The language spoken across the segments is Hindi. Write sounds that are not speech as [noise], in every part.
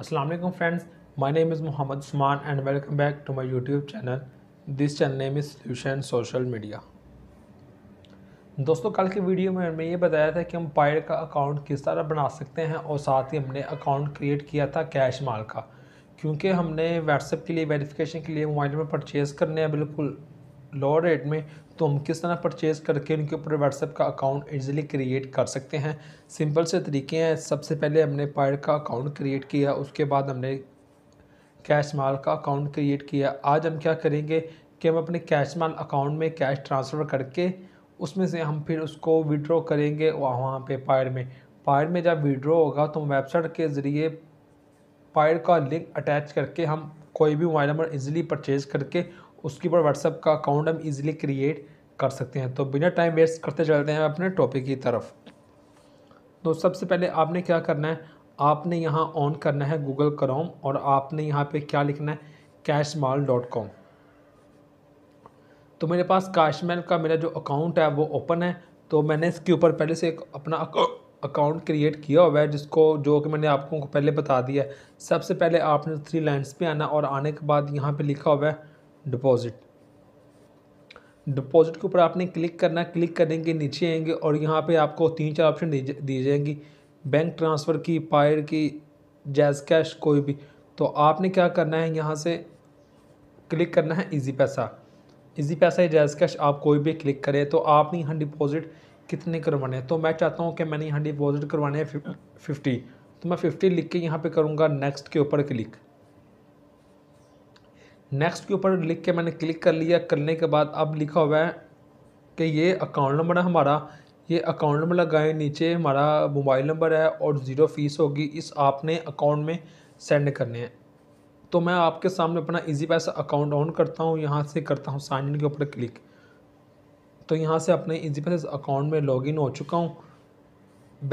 अस्सलाम वालेकुम friends my name is Mohammad Usman and welcome back to my YouTube channel this channel name is solution social media दोस्तों कल के वीडियो में हमने ये बताया था कि हम पायर का अकाउंट किस तरह बना सकते हैं और साथ ही हमने अकाउंट क्रिएट किया था कैश माल का क्योंकि हमने व्हाट्सएप के लिए वेरीफिकेशन के लिए मोबाइल में परचेज़ करने हैं बिल्कुल लोअर रेट में तो हम किस तरह परचेज़ करके उनके ऊपर व्हाट्सएप का अकाउंट इजीली क्रिएट कर सकते हैं सिंपल से तरीके हैं सबसे पहले हमने पायर का अकाउंट क्रिएट किया उसके बाद हमने कैश माल का अकाउंट क्रिएट किया आज हम क्या करेंगे कि हम अपने कैश माल अकाउंट में कैश ट्रांसफ़र करके उसमें से हम फिर उसको विड्रॉ करेंगे वहाँ पर पायर में पायर में जब विड्रॉ होगा तो हम वेबसाइट के ज़रिए पायर का लिंक अटैच करके हम कोई भी मोबाइल नंबर इजीली परचेज़ करके उसके ऊपर व्हाट्सअप का अकाउंट हम इजीली क्रिएट कर सकते हैं तो बिना टाइम वेस्ट करते चलते हैं अपने टॉपिक की तरफ तो सबसे पहले आपने क्या करना है आपने यहाँ ऑन करना है गूगल क्रोम और आपने यहाँ पे क्या लिखना है कैश माल डॉट कॉम तो मेरे पास कैश मेल का मेरा जो अकाउंट है वो ओपन है तो मैंने इसके ऊपर पहले से एक अपना अकाउंट क्रिएट किया हुआ है जिसको जो कि मैंने आपको पहले बता दिया है सबसे पहले आपने थ्री लाइन्स पे आना और आने के बाद यहाँ पे लिखा हुआ है डिपॉजिट डिपॉजिट के ऊपर आपने क्लिक करना क्लिक करने के नीचे आएंगे और यहाँ पे आपको तीन चार ऑप्शन दी जाएंगी बैंक ट्रांसफ़र की पायर की जैज कैश कोई भी तो आपने क्या करना है यहाँ से क्लिक करना है इजी पैसा इजी पैसा या जैज कैश आप कोई भी क्लिक करें तो आपने यहाँ डिपॉजिट कितने करवाने हैं तो मैं चाहता हूँ कि मैंने यहाँ डिपॉजिट करवाने हैं फिफ्टी तो मैं फिफ्टी लिख के यहाँ पर करूँगा नेक्स्ट के ऊपर क्लिक नेक्स्ट के ऊपर लिख के मैंने क्लिक कर लिया करने के बाद अब लिखा हुआ है कि ये अकाउंट नंबर है हमारा ये अकाउंट नंबर लगाए नीचे हमारा मोबाइल नंबर है और ज़ीरो फीस होगी इस आपने अकाउंट में सेंड करने हैं तो मैं आपके सामने अपना इजी पैसा अकाउंट ऑन करता हूँ यहाँ से करता हूँ साइन इन के ऊपर क्लिक तो यहाँ से अपने इजी पैसा अकाउंट में लॉगिन हो चुका हूँ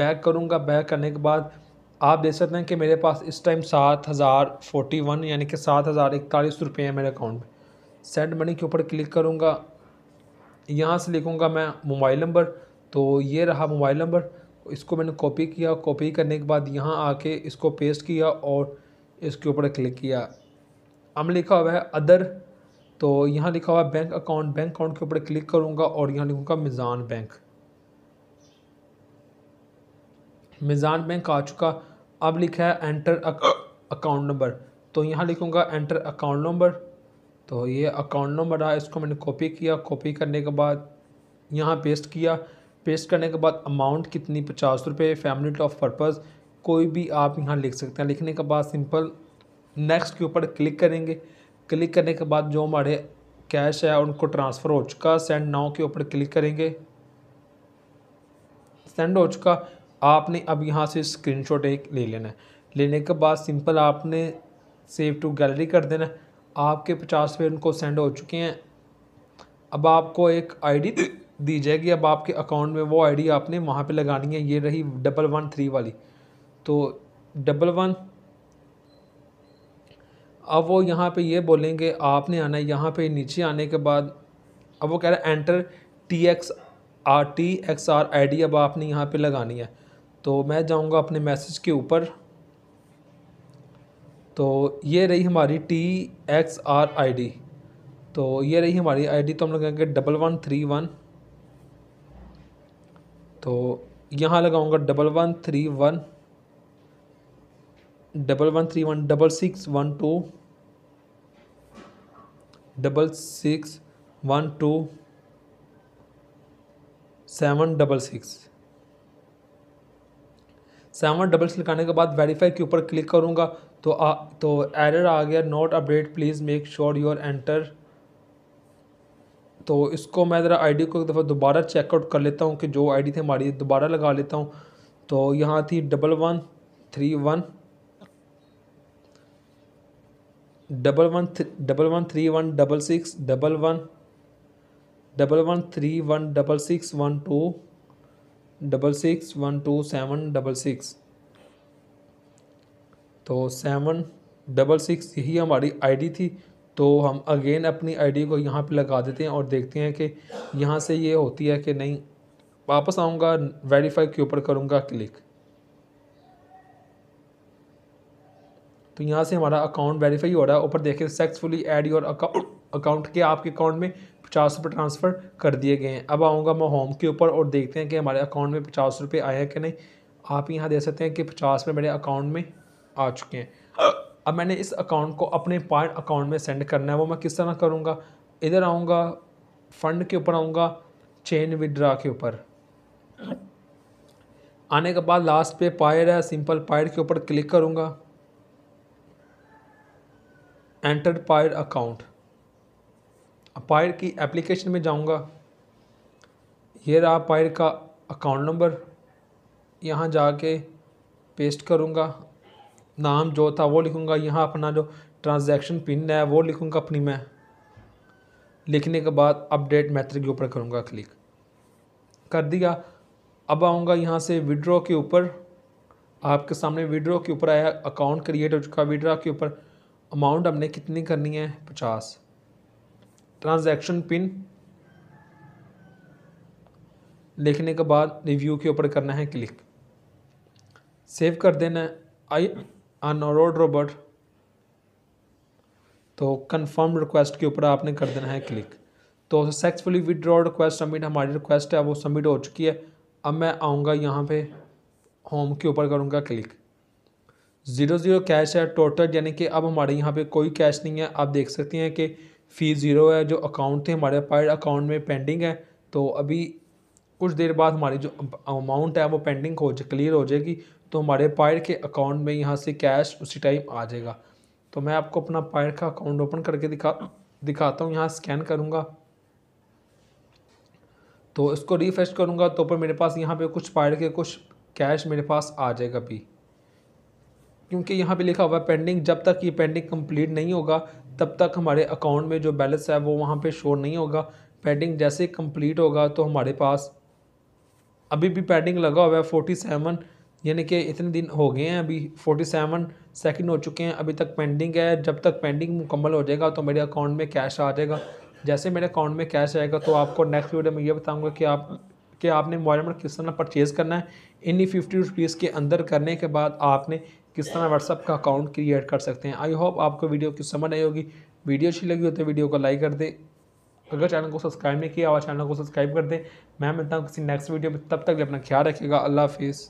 बैक करूँगा बैक करने के बाद आप देख सकते हैं कि मेरे पास इस टाइम सात हज़ार फोर्टी वन यानी कि सात हज़ार इकतालीस रुपये हैं मेरे अकाउंट में सेंड मनी के ऊपर क्लिक करूँगा यहाँ से लिखूँगा मैं मोबाइल नंबर तो ये रहा मोबाइल नंबर इसको मैंने कॉपी किया कॉपी करने के बाद यहाँ आके इसको पेस्ट किया और इसके ऊपर क्लिक किया हम लिखा हुआ है अदर तो यहाँ लिखा हुआ है बैंक अकाउंट बैंक अकाउंट के ऊपर क्लिक करूँगा और यहाँ लिखूँगा मिज़ान बैंक मिज़ान बैंक आ चुका अब लिखा है एंटर अकाउंट नंबर तो यहाँ लिखूँगा एंटर अकाउंट नंबर तो ये अकाउंट नंबर रहा इसको मैंने कॉपी किया कॉपी करने के बाद यहाँ पेस्ट किया पेस्ट करने के बाद अमाउंट कितनी पचास रुपये फैमिली ऑफ पर्पज़ कोई भी आप यहाँ लिख सकते हैं लिखने के बाद सिंपल नेक्स्ट के ऊपर क्लिक करेंगे क्लिक करने के बाद जो हमारे कैश है उनको ट्रांसफ़र हो चुका सेंड नाव के ऊपर क्लिक करेंगे सेंड हो चुका आपने अब यहाँ से स्क्रीनशॉट एक ले लेना है लेने के बाद सिंपल आपने सेव टू गैलरी कर देना है आपके पचास रुपये उनको सेंड हो चुके हैं अब आपको एक आईडी [coughs] दी जाएगी अब आपके अकाउंट में वो आईडी आपने वहाँ पे लगानी है ये रही डबल वन थ्री वाली तो डबल वन अब वो यहाँ पे ये बोलेंगे आपने आना है यहाँ पे नीचे आने के बाद अब वो कह रहा है enter T X R T X R I D अब आपने यहाँ पे लगानी है तो मैं जाऊंगा अपने मैसेज के ऊपर तो ये रही हमारी T X R I D तो ये रही हमारी आईडी तो हम लगाएंगे डबल वन थ्री वन तो यहाँ लगाऊंगा double one three one double one three one double six one two double six one two seven double six seven doubles लिखाने के बाद वेरीफाई के ऊपर क्लिक करूँगा तो आ तो एरर आ गया not update please make sure your enter तो इसको मैं ज़रा आईडी को एक दफ़ा दोबारा चेकआउट कर लेता हूँ कि जो आईडी थी हमारी दोबारा लगा लेता हूँ तो यहाँ थी double one three one double one double one three one double six double one double one three one double six one two double six one two seven double six तो सेवन डबल सिक्स यही हमारी आईडी थी तो हम अगेन अपनी आईडी को यहाँ पे लगा देते हैं और देखते हैं कि यहाँ से ये होती है कि नहीं वापस आऊँगा वेरीफाई के ऊपर करूँगा क्लिक तो यहाँ से हमारा अकाउंट वेरीफाई हो रहा है ऊपर देखें successfully add your account account के आपके अकाउंट में पचास रुपये ट्रांसफ़र कर दिए गए हैं अब आऊँगा मैं होम के ऊपर और देखते हैं कि हमारे अकाउंट में पचास रुपये आए हैं कि नहीं आप यहाँ देख सकते हैं कि पचास रुपये मेरे अकाउंट में आ चुके हैं अब मैंने इस अकाउंट को अपने पार्ट अकाउंट में सेंड करना है वो मैं किस तरह करूँगा इधर आऊँगा फंड के ऊपर आऊँगा चेन विदड्रा के ऊपर आने के बाद लास्ट पे पायर है सिंपल पायर के ऊपर क्लिक करूँगा एंटर पायर अकाउंट अपायर की एप्लीकेशन में जाऊंगा ये रहा अपायर का अकाउंट नंबर यहाँ जाके पेस्ट करूँगा नाम जो था वो लिखूँगा यहाँ अपना जो ट्रांजैक्शन पिन है वो लिखूँगा अपनी मैं लिखने के बाद अपडेट मैथड के ऊपर करूँगा क्लिक कर दिया अब आऊँगा यहाँ से विड्रॉ के ऊपर आपके सामने विड्रॉ के ऊपर आया अकाउंट क्रिएट हो चुका विड्रॉ के ऊपर अमाउंट हमने कितनी करनी है पचास ट्रांजैक्शन पिन लिखने के बाद रिव्यू के ऊपर करना है क्लिक सेव कर देना है आई अनोड रोबोट तो कंफर्म रिक्वेस्ट के ऊपर आपने कर देना है क्लिक तो सक्सेसफुली विदड्रॉ रिक्वेस्ट सबमिट हमारी रिक्वेस्ट है वो सबमिट हो चुकी है अब मैं आऊँगा यहाँ पे होम के ऊपर करूँगा क्लिक ज़ीरो ज़ीरो कैश है टोटल यानी कि अब हमारे यहाँ पे कोई कैश नहीं है आप देख सकते हैं कि फ़ीस ज़ीरो है जो अकाउंट थे हमारे पायर अकाउंट में पेंडिंग है तो अभी कुछ देर बाद हमारी जो अमाउंट है वो पेंडिंग हो जाए क्लियर हो जाएगी तो हमारे पायर के अकाउंट में यहाँ से कैश उसी टाइम आ जाएगा तो मैं आपको अपना पायर का अकाउंट ओपन करके दिखा दिखाता हूँ यहाँ स्कैन करूँगा तो इसको रिफ्रेश करूँगा तो ऊपर मेरे पास यहाँ पे कुछ पायर के कुछ कैश मेरे पास आ जाएगा भी क्योंकि यहाँ पे लिखा हुआ है पेंडिंग जब तक ये पेंडिंग कंप्लीट नहीं होगा तब तक हमारे अकाउंट में जो बैलेंस है वो वहाँ पे शो नहीं होगा पेंडिंग जैसे कंप्लीट होगा तो हमारे पास अभी भी पेंडिंग लगा हुआ है फोर्टी सेवन यानी कि इतने दिन हो गए हैं अभी फोर्टी सेवन सेकेंड हो चुके हैं अभी तक पेंडिंग है जब तक पेंडिंग मुकम्मल हो जाएगा तो मेरे अकाउंट में कैश आ जाएगा जैसे मेरे अकाउंट में कैश आएगा तो आपको नेक्स्ट वीडियो में ये बताऊँगा कि आप कि आपने मोबाइल नंबर किस तरह परचेज़ करना है इन्हीं फिफ्टी रुपीज़ के अंदर करने के बाद आपने किस तरह व्हाट्सअप का अकाउंट क्रिएट कर सकते हैं आई होप आपको वीडियो की समझ आई होगी वीडियो अच्छी लगी हो तो वीडियो को लाइक कर दें अगर चैनल को सब्सक्राइब नहीं किया और चैनल को सब्सक्राइब कर दें मैं मिलता हूँ किसी नेक्स्ट वीडियो में तब तक अपना ख्याल रखिएगा अल्लाह हाफिज़